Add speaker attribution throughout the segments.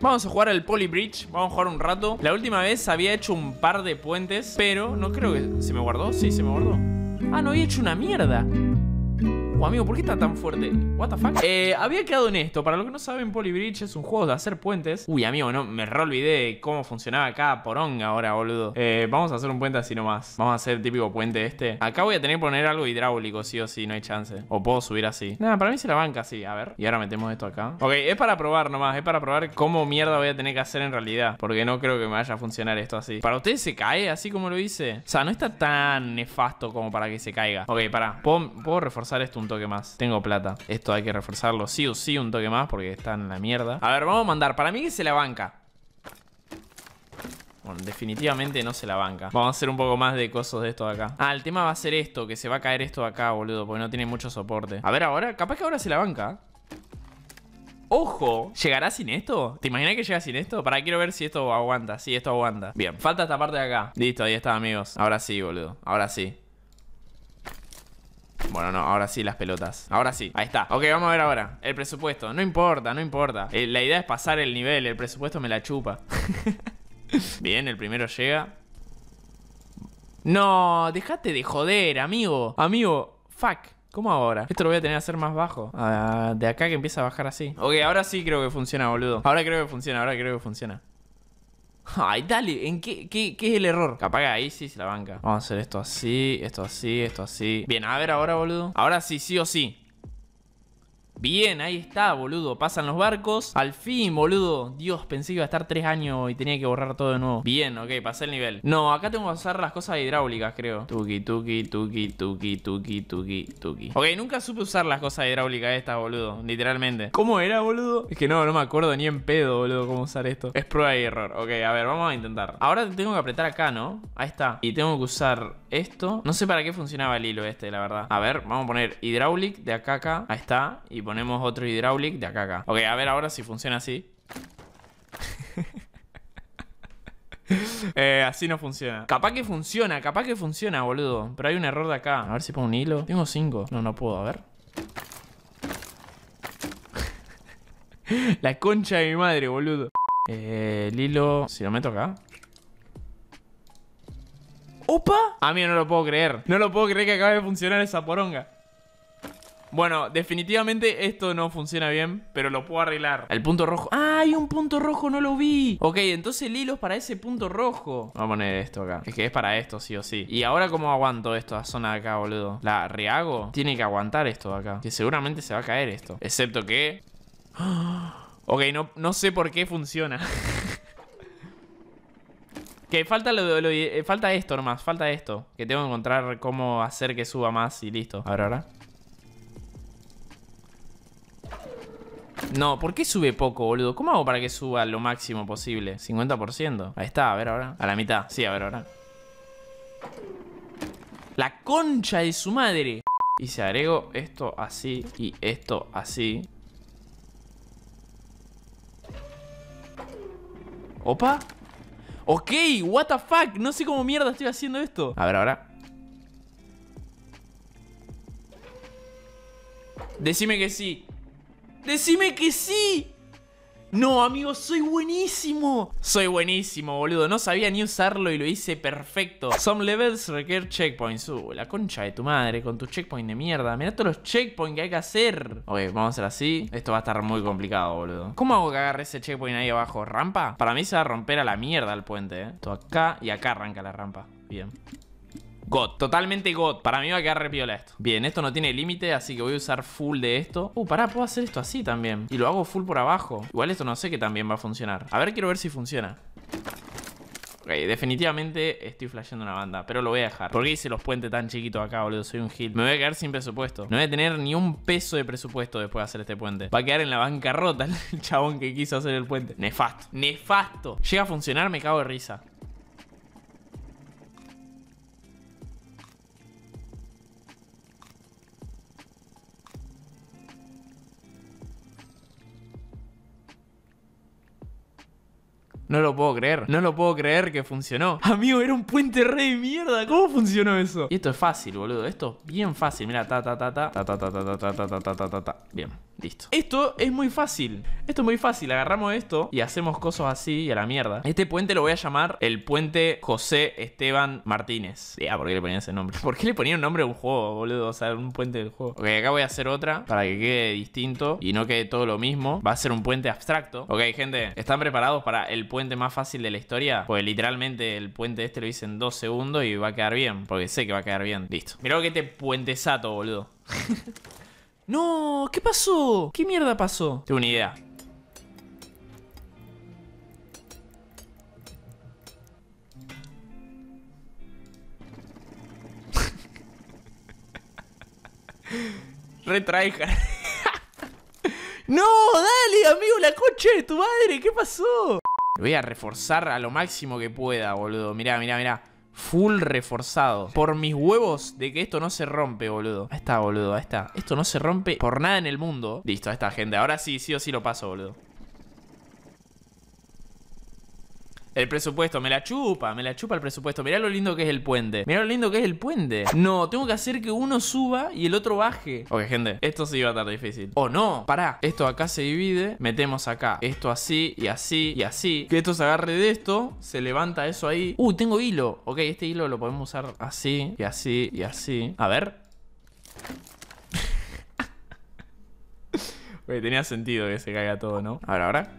Speaker 1: vamos a jugar al Poly Bridge. Vamos a jugar un rato. La última vez había hecho un par de puentes, pero no creo que... ¿Se me guardó? Sí, se me guardó. Ah, no había hecho una mierda. O uh, amigo, ¿por qué está tan fuerte? What the fuck? Eh, había quedado en esto. Para los que no saben, Polybridge es un juego de hacer puentes. Uy, amigo, no, me re olvidé cómo funcionaba cada poronga ahora, boludo. Eh, vamos a hacer un puente así nomás. Vamos a hacer el típico puente este. Acá voy a tener que poner algo hidráulico, sí o sí, no hay chance. O puedo subir así. Nada, para mí se la banca así. A ver. Y ahora metemos esto acá. Ok, es para probar nomás. Es para probar cómo mierda voy a tener que hacer en realidad. Porque no creo que me vaya a funcionar esto así. ¿Para ustedes se cae así como lo hice? O sea, no está tan nefasto como para que se caiga. Ok, pará. ¿Puedo, ¿puedo reforzar esto un un toque más. Tengo plata. Esto hay que reforzarlo sí o sí un toque más porque está en la mierda. A ver, vamos a mandar. Para mí que se la banca. Bueno, definitivamente no se la banca. Vamos a hacer un poco más de cosas de esto acá. Ah, el tema va a ser esto, que se va a caer esto acá, boludo, porque no tiene mucho soporte. A ver ahora, capaz que ahora se la banca. Ojo, ¿llegará sin esto? ¿Te imaginas que llega sin esto? Para quiero ver si esto aguanta, si esto aguanta. Bien, falta esta parte de acá. Listo, ahí está, amigos. Ahora sí, boludo. Ahora sí. Bueno, no, ahora sí las pelotas. Ahora sí, ahí está. Ok, vamos a ver ahora. El presupuesto. No importa, no importa. Eh, la idea es pasar el nivel, el presupuesto me la chupa. Bien, el primero llega. No, dejate de joder, amigo. Amigo, fuck. ¿Cómo ahora? Esto lo voy a tener que hacer más bajo. Ah, de acá que empieza a bajar así. Ok, ahora sí creo que funciona, boludo. Ahora creo que funciona, ahora creo que funciona. Ay, dale, ¿en qué, qué, es el error? Capaz que ahí sí se la banca. Vamos a hacer esto así, esto así, esto así. Bien, a ver ahora, boludo. Ahora sí, sí o sí. Bien, ahí está, boludo. Pasan los barcos. Al fin, boludo. Dios, pensé que iba a estar tres años y tenía que borrar todo de nuevo. Bien, ok, pasé el nivel. No, acá tengo que usar las cosas hidráulicas, creo. Tuki, tuki, tuki, tuki, tuki, tuki, tuki. Ok, nunca supe usar las cosas hidráulicas estas, boludo. Literalmente. ¿Cómo era, boludo? Es que no, no me acuerdo ni en pedo, boludo, cómo usar esto. Es prueba y error. Ok, a ver, vamos a intentar. Ahora tengo que apretar acá, ¿no? Ahí está. Y tengo que usar esto. No sé para qué funcionaba el hilo este, la verdad. A ver, vamos a poner hidráulic de acá acá. Ahí está. Y ponemos otro hidráulic de acá acá. Ok, a ver ahora si funciona así. Eh, así no funciona. Capaz que funciona, capaz que funciona, boludo. Pero hay un error de acá. A ver si pongo un hilo. Tengo cinco. No, no puedo, a ver. La concha de mi madre, boludo. Eh, el hilo... Si lo meto acá. ¡Opa! Ah, a mí no lo puedo creer. No lo puedo creer que acabe de funcionar esa poronga. Bueno, definitivamente esto no funciona bien, pero lo puedo arreglar. El punto rojo. ¡Ah, hay un punto rojo! ¡No lo vi! Ok, entonces el hilo es para ese punto rojo. Vamos a poner esto acá. Es que es para esto, sí o sí. ¿Y ahora cómo aguanto esta zona de acá, boludo? ¿La rehago? Tiene que aguantar esto acá. Que seguramente se va a caer esto. Excepto que... Ok, no, no sé por qué funciona. Que falta, lo, eh, falta esto nomás, falta esto. Que tengo que encontrar cómo hacer que suba más y listo. Ahora, ahora. No, ¿por qué sube poco, boludo? ¿Cómo hago para que suba lo máximo posible? 50%. Ahí está, a ver ahora. A la mitad, sí, a ver ahora. La concha de su madre. Y si agrego esto así y esto así. Opa. Ok, what the fuck. No sé cómo mierda estoy haciendo esto. A ver ahora. Decime que sí. ¡Decime que sí! No, amigo, soy buenísimo. Soy buenísimo, boludo. No sabía ni usarlo y lo hice perfecto. Some levels require checkpoints. Uh, la concha de tu madre con tu checkpoint de mierda. Mira todos los checkpoints que hay que hacer. Ok, vamos a hacer así. Esto va a estar muy complicado, boludo. ¿Cómo hago que agarre ese checkpoint ahí abajo? ¿Rampa? Para mí se va a romper a la mierda el puente, eh. Esto acá y acá arranca la rampa. Bien. God, totalmente God. Para mí va a quedar repiola esto. Bien, esto no tiene límite, así que voy a usar full de esto. Uh, pará, puedo hacer esto así también. Y lo hago full por abajo. Igual esto no sé que también va a funcionar. A ver, quiero ver si funciona. Ok, definitivamente estoy flasheando una banda, pero lo voy a dejar. ¿Por qué hice los puentes tan chiquitos acá, boludo? Soy un gil. Me voy a quedar sin presupuesto. No voy a tener ni un peso de presupuesto después de hacer este puente. Va a quedar en la bancarrota el chabón que quiso hacer el puente. Nefasto. Nefasto. Llega a funcionar, me cago de risa. No lo puedo creer. No lo puedo creer que funcionó. Amigo, era un puente rey de mierda. ¿Cómo funcionó eso? Y esto es fácil, boludo. Esto es bien fácil. Mira, ta ta ta ta ta ta ta ta ta ta ta ta ta ta. Bien. Listo. Esto es muy fácil. Esto es muy fácil. Agarramos esto y hacemos cosas así y a la mierda. Este puente lo voy a llamar el puente José Esteban Martínez. Ya, ah, ¿por qué le ponían ese nombre? ¿Por qué le un nombre a un juego, boludo? O sea, un puente del juego. Ok, acá voy a hacer otra para que quede distinto y no quede todo lo mismo. Va a ser un puente abstracto. Ok, gente, ¿están preparados para el puente más fácil de la historia? Pues literalmente el puente este lo hice en dos segundos y va a quedar bien. Porque sé que va a quedar bien. Listo. Mirá que este puentesato, boludo. No, ¿qué pasó? ¿Qué mierda pasó? Tengo una idea. Retraejar no, dale, amigo, la coche de tu madre, ¿qué pasó? Lo voy a reforzar a lo máximo que pueda, boludo. Mirá, mirá, mirá full reforzado. Por mis huevos de que esto no se rompe, boludo. Ahí está, boludo, ahí está. Esto no se rompe por nada en el mundo. Listo, esta está, gente. Ahora sí, sí o sí lo paso, boludo. El presupuesto, me la chupa, me la chupa el presupuesto. Mirá lo lindo que es el puente. Mirá lo lindo que es el puente. No, tengo que hacer que uno suba y el otro baje. Ok, gente, esto sí iba a estar difícil. O oh, no, pará. Esto acá se divide, metemos acá. Esto así y así y así. Que esto se agarre de esto, se levanta eso ahí. Uh, tengo hilo. Ok, este hilo lo podemos usar así y así y así. A ver. tenía sentido que se caiga todo, ¿no? A ver, ahora.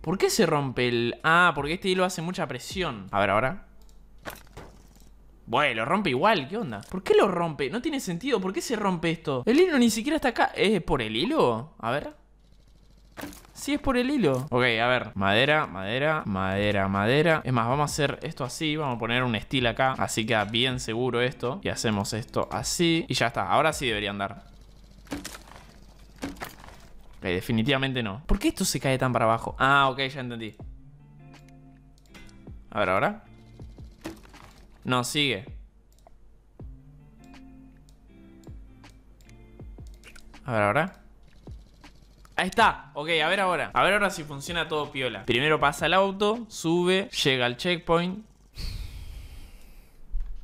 Speaker 1: ¿Por qué se rompe el...? Ah, porque este hilo hace mucha presión. A ver, ahora. Bueno, lo rompe igual, ¿qué onda? ¿Por qué lo rompe? No tiene sentido, ¿por qué se rompe esto? El hilo ni siquiera está acá. ¿Es por el hilo? A ver. Sí, es por el hilo. Ok, a ver. Madera, madera, madera, madera. Es más, vamos a hacer esto así. Vamos a poner un estilo acá. Así queda bien seguro esto. Y hacemos esto así. Y ya está. Ahora sí debería andar. Eh, definitivamente no. ¿Por qué esto se cae tan para abajo? Ah, ok, ya entendí. A ver, ahora. No, sigue. A ver, ahora. Ahí está. Ok, a ver ahora. A ver ahora si funciona todo piola. Primero pasa el auto, sube, llega al checkpoint.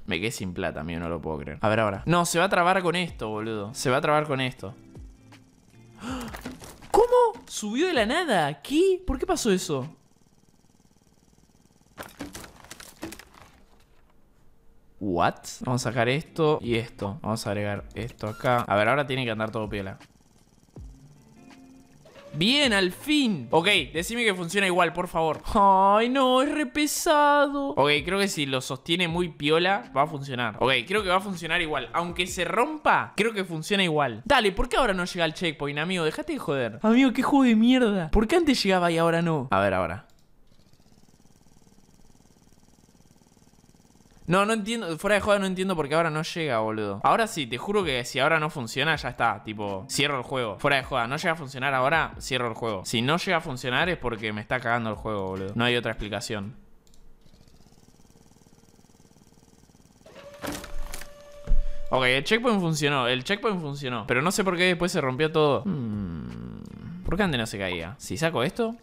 Speaker 1: Me quedé sin plata, mío, no lo puedo creer. A ver ahora. No, se va a trabar con esto, boludo. Se va a trabar con esto subió de la nada. ¿Qué? ¿Por qué pasó eso? What? Vamos a sacar esto y esto. Vamos a agregar esto acá. A ver, ahora tiene que andar todo piela Bien, al fin. Ok, decime que funciona igual, por favor. Ay, no, es re pesado. Ok, creo que si lo sostiene muy piola, va a funcionar. Ok, creo que va a funcionar igual. Aunque se rompa, creo que funciona igual. Dale, ¿por qué ahora no llega al checkpoint, amigo? Déjate de joder. Amigo, qué juego de mierda. ¿Por qué antes llegaba y ahora no? A ver, ahora. No, no entiendo, fuera de joda no entiendo por qué ahora no llega, boludo. Ahora sí, te juro que si ahora no funciona, ya está, tipo, cierro el juego. Fuera de joda, no llega a funcionar ahora, cierro el juego. Si no llega a funcionar es porque me está cagando el juego, boludo. No hay otra explicación. Ok, el checkpoint funcionó, el checkpoint funcionó. Pero no sé por qué después se rompió todo. Hmm. ¿Por qué antes no se caía? Si saco esto...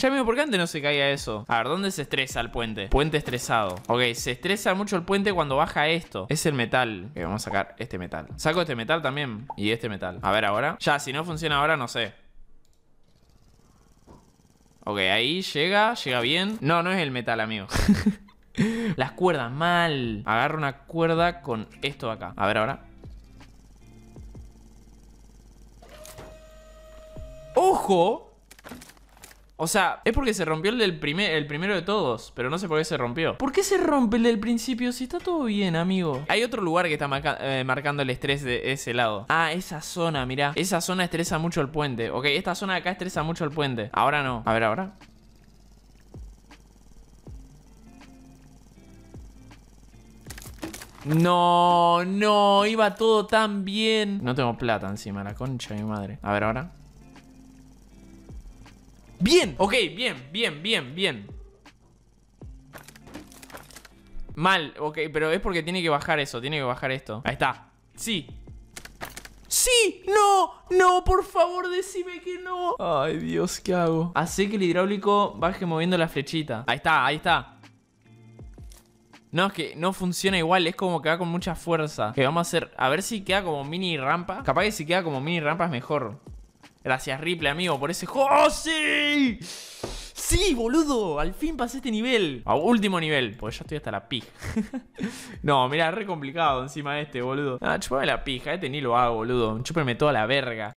Speaker 1: Ya, amigo, ¿por qué antes no se caía eso? A ver, ¿dónde se estresa el puente? Puente estresado. Ok, se estresa mucho el puente cuando baja esto. Es el metal. Ok, vamos a sacar este metal. Saco este metal también. Y este metal. A ver, ahora. Ya, si no funciona ahora, no sé. Ok, ahí llega, llega bien. No, no es el metal, amigo. Las cuerdas, mal. Agarro una cuerda con esto acá. A ver ahora. ¡Ojo! O sea, es porque se rompió el del primer, el primero de todos, pero no sé por qué se rompió. ¿Por qué se rompe el del principio si está todo bien, amigo? Hay otro lugar que está eh, marcando el estrés de ese lado. Ah, esa zona, mirá. Esa zona estresa mucho el puente. Ok, esta zona acá estresa mucho el puente. Ahora no. A ver, ahora. No, no, iba todo tan bien. No tengo plata encima, la concha de mi madre. A ver, ahora. Bien, ok, bien, bien, bien, bien. Mal, ok, pero es porque tiene que bajar eso, tiene que bajar esto. Ahí está. Sí. ¡Sí! ¡No! ¡No! ¡Por favor, decime que no! Ay, Dios, ¿qué hago? Hace que el hidráulico baje moviendo la flechita. Ahí está, ahí está. No, es que no funciona igual, es como que va con mucha fuerza. Que vamos a hacer, a ver si queda como mini rampa. Capaz que si queda como mini rampa es mejor. Gracias, Ripley, amigo, por ese juego. ¡Oh, sí! ¡Sí, boludo! Al fin pasé este nivel. A ah, último nivel, porque ya estoy hasta la pija. no, mira, re complicado encima este, boludo. Ah, chupame la pija, este ni lo hago, boludo. Chúpeme toda la verga.